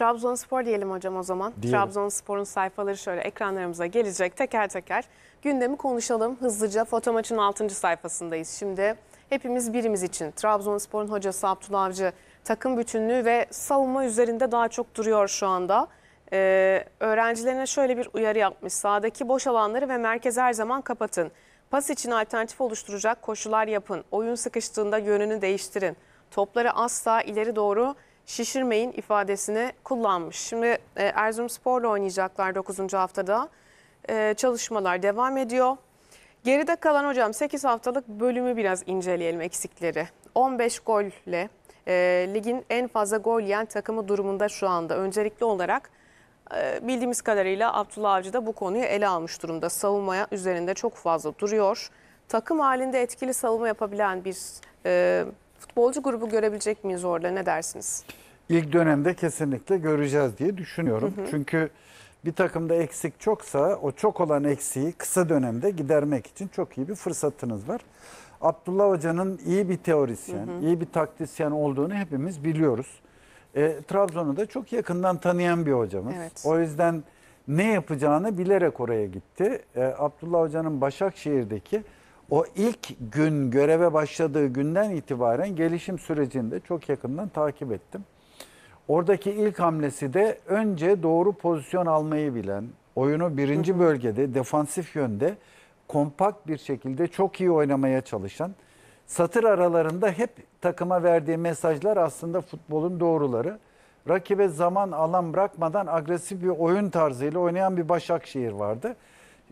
Trabzonspor diyelim hocam o zaman. Trabzonspor'un sayfaları şöyle ekranlarımıza gelecek teker teker. Gündemi konuşalım hızlıca. Foto maçın 6. sayfasındayız. Şimdi hepimiz birimiz için. Trabzonspor'un hocası Abdullah Avcı takım bütünlüğü ve savunma üzerinde daha çok duruyor şu anda. Ee, öğrencilerine şöyle bir uyarı yapmış. Sağdaki boş alanları ve merkezi her zaman kapatın. Pas için alternatif oluşturacak koşular yapın. Oyun sıkıştığında yönünü değiştirin. Topları asla ileri doğru şişirmeyin ifadesini kullanmış. Şimdi e, Erzurumspor'la oynayacaklar 9. haftada. E, çalışmalar devam ediyor. Geride kalan hocam 8 haftalık bölümü biraz inceleyelim eksikleri. 15 golle e, ligin en fazla gol yiyen takımı durumunda şu anda. Öncelikli olarak e, bildiğimiz kadarıyla Abdullah Avcı da bu konuyu ele almış durumda. Savunmaya üzerinde çok fazla duruyor. Takım halinde etkili savunma yapabilen bir e, Futbolcu grubu görebilecek miyiz orada ne dersiniz? İlk dönemde kesinlikle göreceğiz diye düşünüyorum. Hı hı. Çünkü bir takımda eksik çoksa o çok olan eksiği kısa dönemde gidermek için çok iyi bir fırsatınız var. Abdullah Hoca'nın iyi bir teorisyen, hı hı. iyi bir taktisyen olduğunu hepimiz biliyoruz. E, Trabzon'u da çok yakından tanıyan bir hocamız. Evet. O yüzden ne yapacağını bilerek oraya gitti. E, Abdullah Hoca'nın Başakşehir'deki o ilk gün göreve başladığı günden itibaren gelişim sürecini de çok yakından takip ettim. Oradaki ilk hamlesi de önce doğru pozisyon almayı bilen, oyunu birinci bölgede defansif yönde kompakt bir şekilde çok iyi oynamaya çalışan, satır aralarında hep takıma verdiği mesajlar aslında futbolun doğruları. Rakibe zaman alan bırakmadan agresif bir oyun tarzıyla oynayan bir Başakşehir vardı.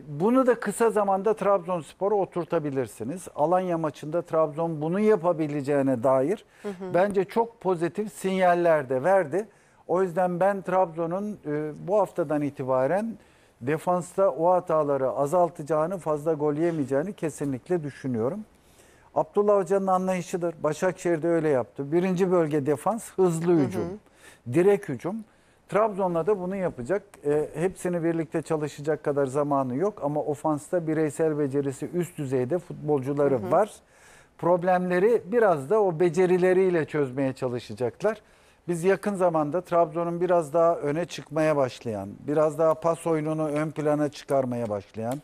Bunu da kısa zamanda Trabzonspor'a oturtabilirsiniz. Alanya maçında Trabzon bunu yapabileceğine dair hı hı. bence çok pozitif sinyaller de verdi. O yüzden ben Trabzon'un e, bu haftadan itibaren defansta o hataları azaltacağını, fazla gol yemeyeceğini kesinlikle düşünüyorum. Abdullah Hoca'nın anlayışıdır. Başakşehir'de öyle yaptı. Birinci bölge defans, hızlı hücum, hı hı. direkt hücum. Trabzon'la da bunu yapacak. E, hepsini birlikte çalışacak kadar zamanı yok ama ofansta bireysel becerisi üst düzeyde futbolcuları hı hı. var. Problemleri biraz da o becerileriyle çözmeye çalışacaklar. Biz yakın zamanda Trabzon'un biraz daha öne çıkmaya başlayan, biraz daha pas oyununu ön plana çıkarmaya başlayan,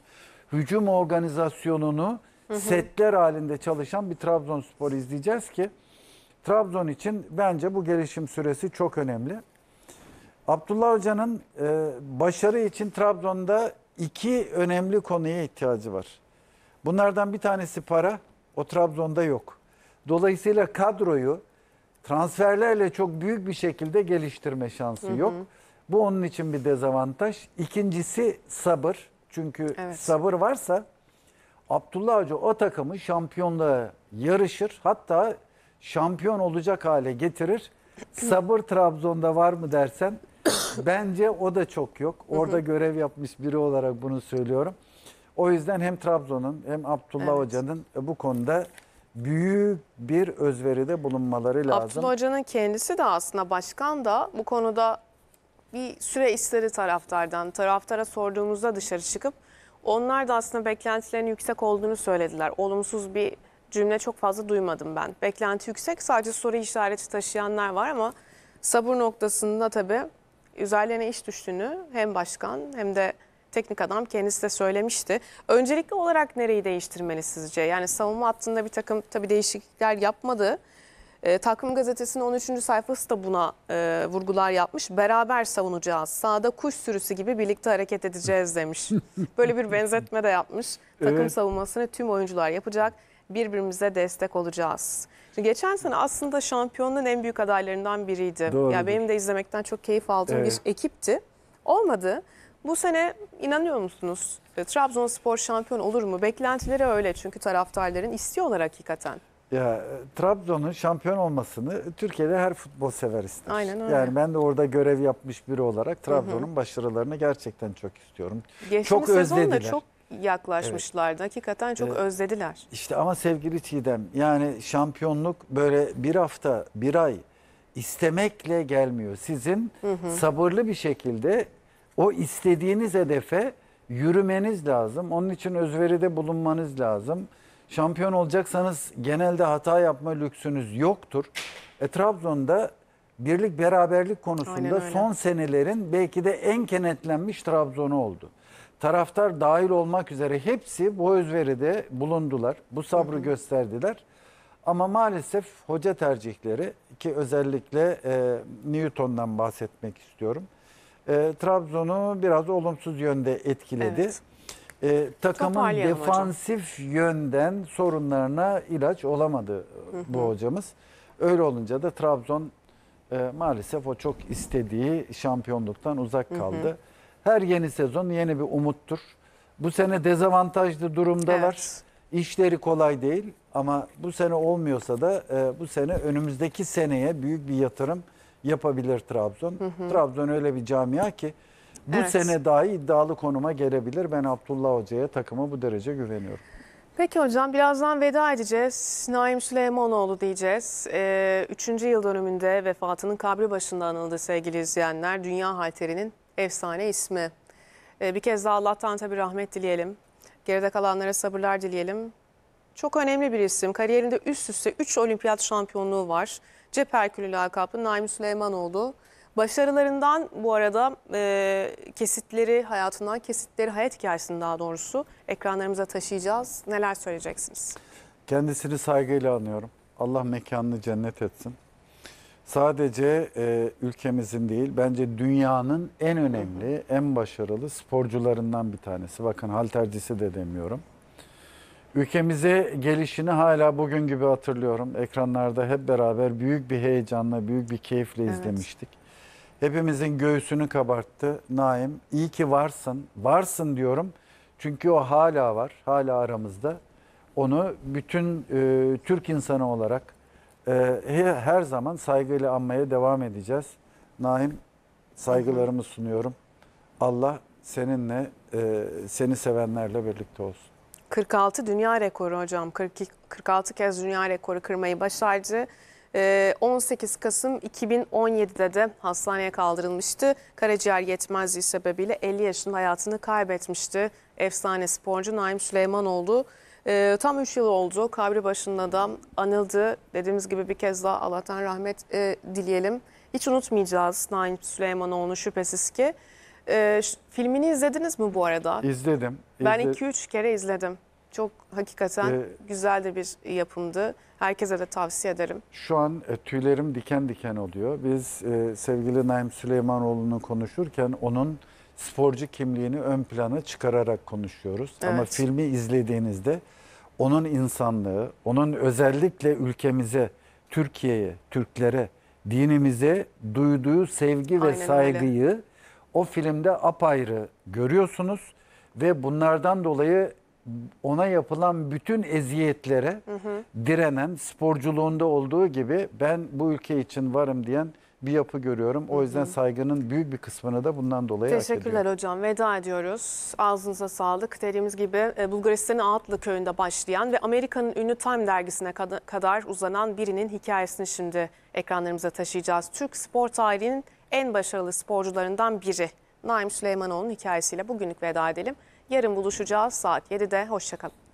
hücum organizasyonunu hı hı. setler halinde çalışan bir Trabzonspor izleyeceğiz ki Trabzon için bence bu gelişim süresi çok önemli. Abdullah Hoca'nın e, başarı için Trabzon'da iki önemli konuya ihtiyacı var. Bunlardan bir tanesi para, o Trabzon'da yok. Dolayısıyla kadroyu transferlerle çok büyük bir şekilde geliştirme şansı hı hı. yok. Bu onun için bir dezavantaj. İkincisi sabır. Çünkü evet. sabır varsa Abdullah Hoca o takımı şampiyonluğa yarışır. Hatta şampiyon olacak hale getirir. Sabır Trabzon'da var mı dersen Bence o da çok yok. Orada görev yapmış biri olarak bunu söylüyorum. O yüzden hem Trabzon'un hem Abdullah Evet. Hoca'nın e, bu konuda büyük bir özveride bulunmaları lazım. Abdullah Hoca'nın kendisi de aslında başkan da bu konuda bir süre istedi taraftardan. Taraftara sorduğumuzda dışarı çıkıp onlar da aslında beklentilerin yüksek olduğunu söylediler. Olumsuz bir cümle çok fazla duymadım ben. Beklenti yüksek sadece soru işareti taşıyanlar var ama sabır noktasında tabii üzerlerine iş düştüğünü hem başkan hem de teknik adam kendisi de söylemişti. Öncelikli olarak nereyi değiştirmeli sizce? Yani savunma hattında bir takım tabii değişiklikler yapmadı. E, ee, Takvim Gazetesi'nin 13. sayfası da buna e, vurgular yapmış. Beraber savunacağız. Sağda kuş sürüsü gibi birlikte hareket edeceğiz demiş. Böyle bir benzetme de yapmış. Takım Evet. savunmasını tüm oyuncular yapacak birbirimize destek olacağız. Şimdi geçen sene aslında şampiyonun en büyük adaylarından biriydi. Doğru. Ya benim de izlemekten çok keyif aldığım evet. bir ekipti. Olmadı. Bu sene inanıyor musunuz? E, Trabzonspor şampiyon olur mu? Beklentileri öyle çünkü taraftarların istiyorlar hakikaten. Ya Trabzon'un şampiyon olmasını Türkiye'de her futbol sever ister. Aynen öyle. Yani ben de orada görev yapmış biri olarak Trabzon'un başarılarını gerçekten çok istiyorum. Geçmiş çok özlediler. Çok yaklaşmışlardı. Evet. Hakikaten çok evet. özlediler. İşte ama sevgili Çiğdem yani şampiyonluk böyle bir hafta, bir ay istemekle gelmiyor. Sizin hı hı. sabırlı bir şekilde o istediğiniz hedefe yürümeniz lazım. Onun için özveride bulunmanız lazım. Şampiyon olacaksanız genelde hata yapma lüksünüz yoktur. E, Trabzon'da birlik beraberlik konusunda son senelerin belki de en kenetlenmiş Trabzon'u oldu taraftar dahil olmak üzere hepsi bu özveride bulundular. Bu sabrı hı hı. gösterdiler. Ama maalesef hoca tercihleri ki özellikle e, Newton'dan bahsetmek istiyorum. E, Trabzon'u biraz olumsuz yönde etkiledi. Evet. E, takımın defansif hocam. yönden sorunlarına ilaç olamadı hı hı. bu hocamız. Öyle olunca da Trabzon e, maalesef o çok istediği şampiyonluktan uzak kaldı. Hı hı. Her yeni sezon yeni bir umuttur. Bu sene dezavantajlı durumdalar. Evet. İşleri kolay değil ama bu sene olmuyorsa da e, bu sene önümüzdeki seneye büyük bir yatırım yapabilir Trabzon. Hı hı. Trabzon öyle bir camia ki bu evet. sene dahi iddialı konuma gelebilir. Ben Abdullah Hoca'ya takıma bu derece güveniyorum. Peki hocam birazdan veda edeceğiz. Naim Süleymanoğlu diyeceğiz. Ee, üçüncü yıl dönümünde vefatının kabri başında anıldı sevgili izleyenler. Dünya halterinin efsane ismi. Ee, bir kez daha Allah'tan tabii rahmet dileyelim. Geride kalanlara sabırlar dileyelim. Çok önemli bir isim. Kariyerinde üst üste 3 olimpiyat şampiyonluğu var. Ceperkülü Herkülü lakaplı Naim Süleymanoğlu. Başarılarından bu arada e, kesitleri, hayatından kesitleri, hayat hikayesini daha doğrusu ekranlarımıza taşıyacağız. Neler söyleyeceksiniz? Kendisini saygıyla anıyorum. Allah mekanını cennet etsin sadece e, ülkemizin değil bence dünyanın en önemli, en başarılı sporcularından bir tanesi. Bakın haltercisi de demiyorum. Ülkemize gelişini hala bugün gibi hatırlıyorum. Ekranlarda hep beraber büyük bir heyecanla, büyük bir keyifle evet. izlemiştik. Hepimizin göğsünü kabarttı Naim. İyi ki varsın, varsın diyorum. Çünkü o hala var, hala aramızda. Onu bütün e, Türk insanı olarak, e, her zaman saygıyla anmaya devam edeceğiz. Naim saygılarımı sunuyorum. Allah seninle e, seni sevenlerle birlikte olsun. 46 dünya rekoru hocam. 42, 46 kez dünya rekoru kırmayı başardı. 18 ee, Kasım 2017'de de hastaneye kaldırılmıştı. Karaciğer yetmezliği sebebiyle 50 yaşında hayatını kaybetmişti. Efsane sporcu Naim Süleymanoğlu. E, tam 3 yıl oldu. Kabri başında da anıldı. Dediğimiz gibi bir kez daha Allah'tan rahmet e, dileyelim. Hiç unutmayacağız Naim Süleymanoğlu'nu şüphesiz ki. E, filmini izlediniz mi bu arada? İzledim. Ben 2-3 kere izledim. Çok hakikaten ee, güzel de bir yapımdı. Herkese de tavsiye ederim. Şu an e, tüylerim diken diken oluyor. Biz e, sevgili Naim Süleymanoğlu'nu konuşurken onun sporcu kimliğini ön plana çıkararak konuşuyoruz. Evet. Ama filmi izlediğinizde onun insanlığı, onun özellikle ülkemize, Türkiye'ye, Türklere, dinimize duyduğu sevgi Aynen ve saygıyı öyle. o filmde apayrı görüyorsunuz ve bunlardan dolayı ona yapılan bütün eziyetlere hı hı. direnen sporculuğunda olduğu gibi ben bu ülke için varım diyen bir yapı görüyorum. O yüzden saygının büyük bir kısmını da bundan dolayı Teşekkürler hocam. Veda ediyoruz. Ağzınıza sağlık. Dediğimiz gibi e, Bulgaristan'ın atlı köyünde başlayan ve Amerika'nın ünlü Time dergisine kadar uzanan birinin hikayesini şimdi ekranlarımıza taşıyacağız. Türk spor tarihinin en başarılı sporcularından biri Naim Süleymanoğlu'nun hikayesiyle bugünlük veda edelim. Yarın buluşacağız saat 7'de. Hoşçakalın.